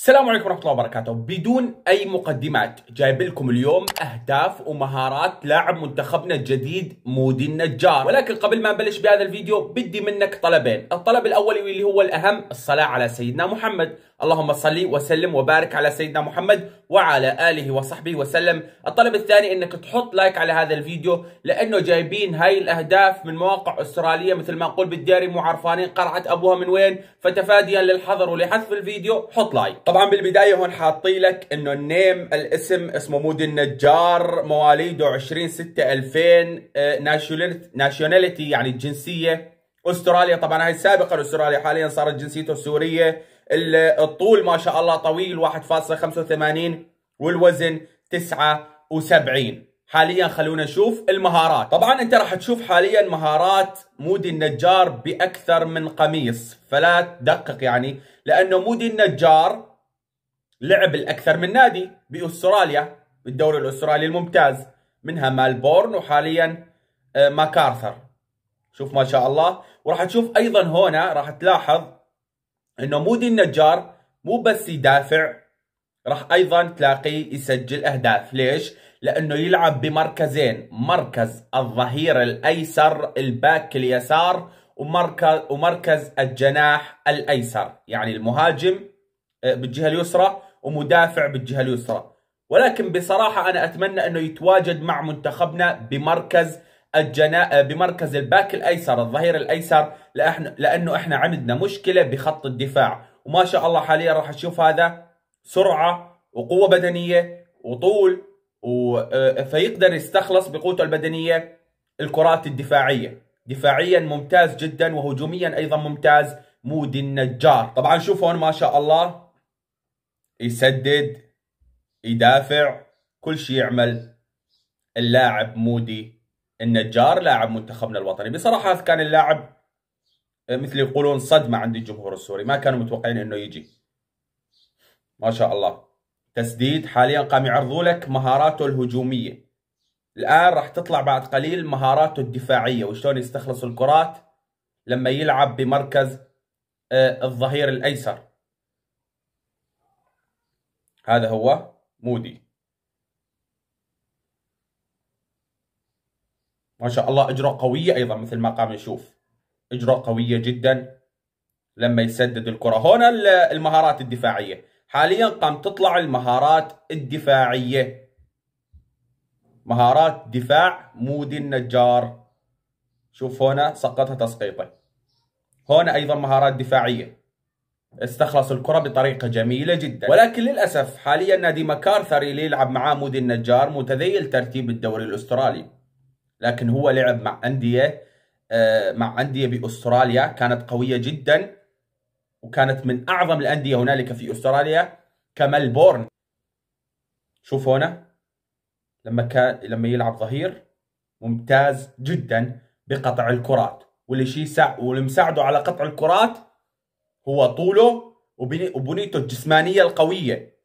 السلام عليكم ورحمة الله وبركاته بدون أي مقدمات جايب لكم اليوم أهداف ومهارات لاعب منتخبنا الجديد مودي النجار ولكن قبل ما نبلش بهذا الفيديو بدي منك طلبين الطلب الأول واللي هو الأهم الصلاة على سيدنا محمد اللهم صل وسلم وبارك على سيدنا محمد وعلى آله وصحبه وسلم الطلب الثاني أنك تحط لايك على هذا الفيديو لأنه جايبين هاي الأهداف من مواقع أسترالية مثل ما نقول بالديري مو عارفانين قرعت أبوها من وين فتفاديا للحظر ولحذف الفيديو حط لايك طبعا بالبداية هون حاطين لك أنه النيم الاسم اسمه مودي النجار مواليده 20 6 2000 ناشيوناليتي يعني الجنسية استراليا طبعا هاي سابقا استراليا حاليا صارت جنسيته سوريه الطول ما شاء الله طويل 1.85 والوزن 79 حاليا خلونا نشوف المهارات طبعا انت راح تشوف حاليا مهارات مودي النجار باكثر من قميص فلا تدقق يعني لانه مودي النجار لعب الاكثر من نادي باستراليا بالدوري الاسترالي الممتاز منها مالبورن وحاليا آه، ماكارثر شوف ما شاء الله وراح تشوف ايضا هنا راح تلاحظ انه مودي النجار مو بس يدافع راح ايضا تلاقيه يسجل اهداف ليش لانه يلعب بمركزين مركز الظهير الايسر الباك اليسار ومركز ومركز الجناح الايسر يعني المهاجم آه، بالجهه اليسرى ومدافع بالجهه اليسرى ولكن بصراحه انا اتمنى انه يتواجد مع منتخبنا بمركز الجنا... آه، بمركز الباك الايسر الظهير الايسر لأحن... لانه احنا عندنا مشكله بخط الدفاع وما شاء الله حاليا راح تشوف هذا سرعه وقوه بدنيه وطول و... آه، فيقدر يستخلص بقوته البدنيه الكرات الدفاعيه دفاعيا ممتاز جدا وهجوميا ايضا ممتاز مودي النجار طبعا شوف هون ما شاء الله يسدد يدافع كل شيء يعمل اللاعب مودي النجار لاعب منتخبنا الوطني بصراحه هذا كان اللاعب مثل يقولون صدمه عند الجمهور السوري ما كانوا متوقعين انه يجي ما شاء الله تسديد حاليا قام يعرضوا لك مهاراته الهجوميه الان راح تطلع بعد قليل مهاراته الدفاعيه وشلون يستخلص الكرات لما يلعب بمركز آه، الظهير الايسر هذا هو مودي ما شاء الله اجراء قويه ايضا مثل ما قام نشوف اجراء قويه جدا لما يسدد الكره هنا المهارات الدفاعيه حاليا قام تطلع المهارات الدفاعيه مهارات دفاع مودي النجار شوف هنا سقطها تسقيطه هنا ايضا مهارات دفاعيه استخلص الكرة بطريقة جميلة جدا ولكن للأسف حاليا نادي مكارثر اللي يلعب معاه مودي النجار متذيل ترتيب الدوري الأسترالي لكن هو لعب مع أندية آه، مع أندية بأستراليا كانت قوية جدا وكانت من أعظم الأندية هنالك في أستراليا كملبورن شوف هنا لما كان لما يلعب ظهير ممتاز جدا بقطع الكرات شيء سا... واللي مساعده على قطع الكرات هو طوله وبنيته الجسمانية القوية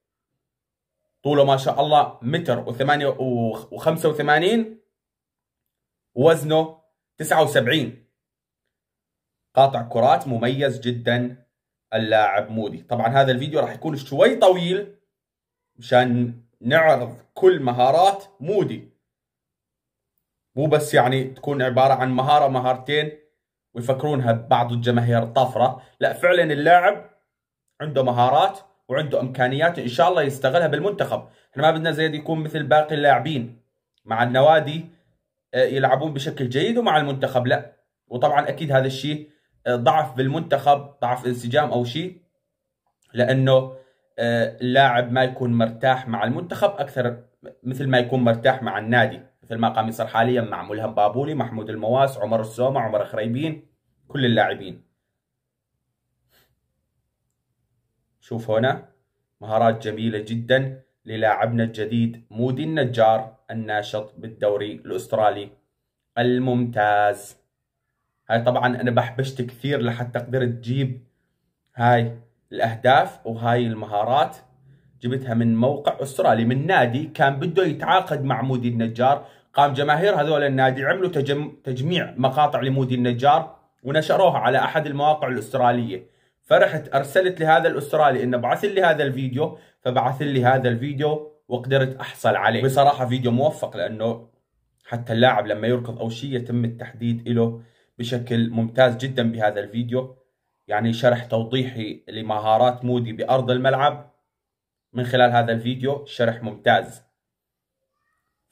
طوله ما شاء الله متر و85 وزنه 79 قاطع كرات مميز جدا اللاعب مودي طبعا هذا الفيديو راح يكون شوي طويل مشان نعرض كل مهارات مودي مو بس يعني تكون عبارة عن مهارة مهارتين ويفكرونها بعض الجماهير طفرة لا فعلا اللاعب عنده مهارات وعنده إمكانيات إن شاء الله يستغلها بالمنتخب احنا ما بدنا زيد يكون مثل باقي اللاعبين مع النوادي آه، يلعبون بشكل جيد ومع المنتخب لا وطبعا اكيد هذا الشيء آه، ضعف بالمنتخب ضعف انسجام او شيء لانه آه، اللاعب ما يكون مرتاح مع المنتخب اكثر مثل ما يكون مرتاح مع النادي مثل ما قام يصير حاليا مع ملهم بابولي محمود المواس عمر السومة عمر خريبين كل اللاعبين شوف هنا مهارات جميلة جدا للاعبنا الجديد مودي النجار الناشط بالدوري الأسترالي الممتاز هاي طبعا أنا بحبشت كثير لحتى قدرت تجيب هاي الأهداف وهاي المهارات جبتها من موقع أسترالي من نادي كان بده يتعاقد مع مودي النجار قام جماهير هذول النادي عملوا تجم... تجميع مقاطع لمودي النجار ونشروها على أحد المواقع الأسترالية فرحت أرسلت لهذا الأسترالي إنه بعث لي هذا الفيديو فبعث لي هذا الفيديو وقدرت احصل عليه بصراحه فيديو موفق لانه حتى اللاعب لما يركض او شيء يتم التحديد له بشكل ممتاز جدا بهذا الفيديو يعني شرح توضيحي لمهارات مودي بارض الملعب من خلال هذا الفيديو شرح ممتاز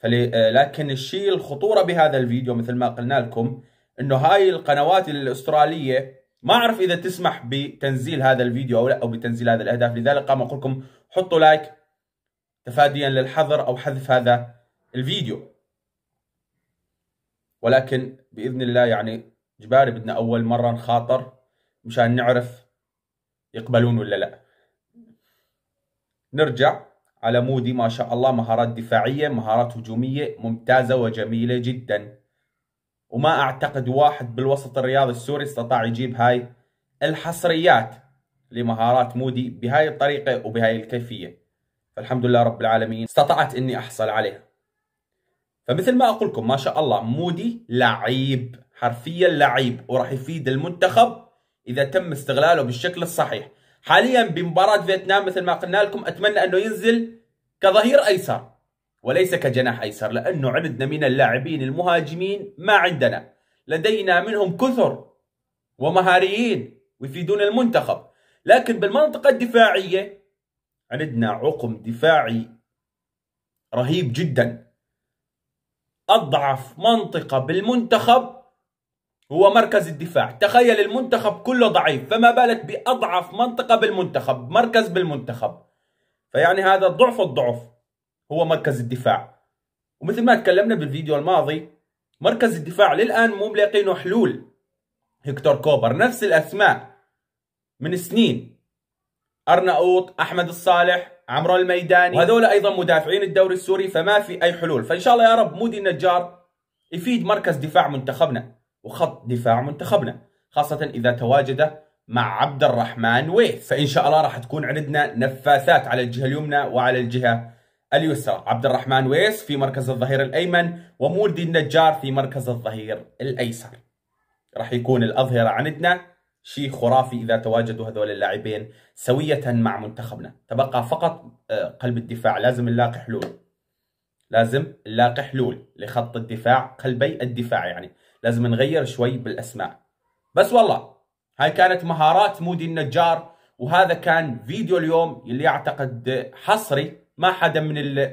آه، لكن الشيء الخطوره بهذا الفيديو مثل ما قلنا لكم انه هاي القنوات الاستراليه ما اعرف اذا تسمح بتنزيل هذا الفيديو او لا او بتنزيل هذا الاهداف لذلك قام اقول لكم حطوا لايك تفاديا للحظر أو حذف هذا الفيديو ولكن بإذن الله يعني جباري بدنا أول مرة نخاطر مشان نعرف يقبلون ولا لا نرجع على مودي ما شاء الله مهارات دفاعية مهارات هجومية ممتازة وجميلة جدا وما أعتقد واحد بالوسط الرياضي السوري استطاع يجيب هاي الحصريات لمهارات مودي بهاي الطريقة وبهاي الكيفية فالحمد لله رب العالمين استطعت اني احصل عليها فمثل ما اقول لكم ما شاء الله مودي لعيب حرفيا لعيب وراح يفيد المنتخب اذا تم استغلاله بالشكل الصحيح حاليا بمباراه فيتنام مثل ما قلنا لكم اتمنى انه ينزل كظهير ايسر وليس كجناح ايسر لانه عندنا من اللاعبين المهاجمين ما عندنا لدينا منهم كثر ومهاريين ويفيدون المنتخب لكن بالمنطقه الدفاعيه عندنا عقم دفاعي رهيب جدا أضعف منطقة بالمنتخب هو مركز الدفاع تخيل المنتخب كله ضعيف فما بالك بأضعف منطقة بالمنتخب مركز بالمنتخب فيعني هذا ضعف الضعف هو مركز الدفاع ومثل ما تكلمنا بالفيديو الماضي مركز الدفاع للآن مو حلول هكتور كوبر نفس الأسماء من سنين أرناؤوط أحمد الصالح عمرو الميداني وهذول أيضا مدافعين الدوري السوري فما في أي حلول فإن شاء الله يا رب مودي النجار يفيد مركز دفاع منتخبنا وخط دفاع منتخبنا خاصة إذا تواجد مع عبد الرحمن ويث فإن شاء الله راح تكون عندنا نفاثات على الجهة اليمنى وعلى الجهة اليسرى عبد الرحمن ويس في مركز الظهير الأيمن ومودي النجار في مركز الظهير الأيسر راح يكون الأظهرة عندنا شيء خرافي اذا تواجدوا هذول اللاعبين سويه مع منتخبنا تبقى فقط آه، قلب الدفاع لازم نلاقي حلول لازم نلاقي حلول لخط الدفاع قلبي الدفاع يعني لازم نغير شوي بالاسماء بس والله هاي كانت مهارات مودي النجار وهذا كان فيديو اليوم اللي اعتقد حصري ما حدا من آه،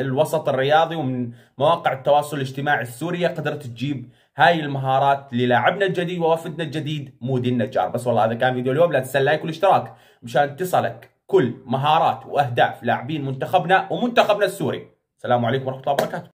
الوسط الرياضي ومن مواقع التواصل الاجتماعي السورية قدرت تجيب هاي المهارات للاعبنا الجديد ووفدنا الجديد مودي النجار بس والله هذا كان فيديو اليوم لا تنسى اللايك والاشتراك مشان تصلك كل مهارات واهداف لاعبين منتخبنا ومنتخبنا السوري السلام عليكم ورحمه الله وبركاته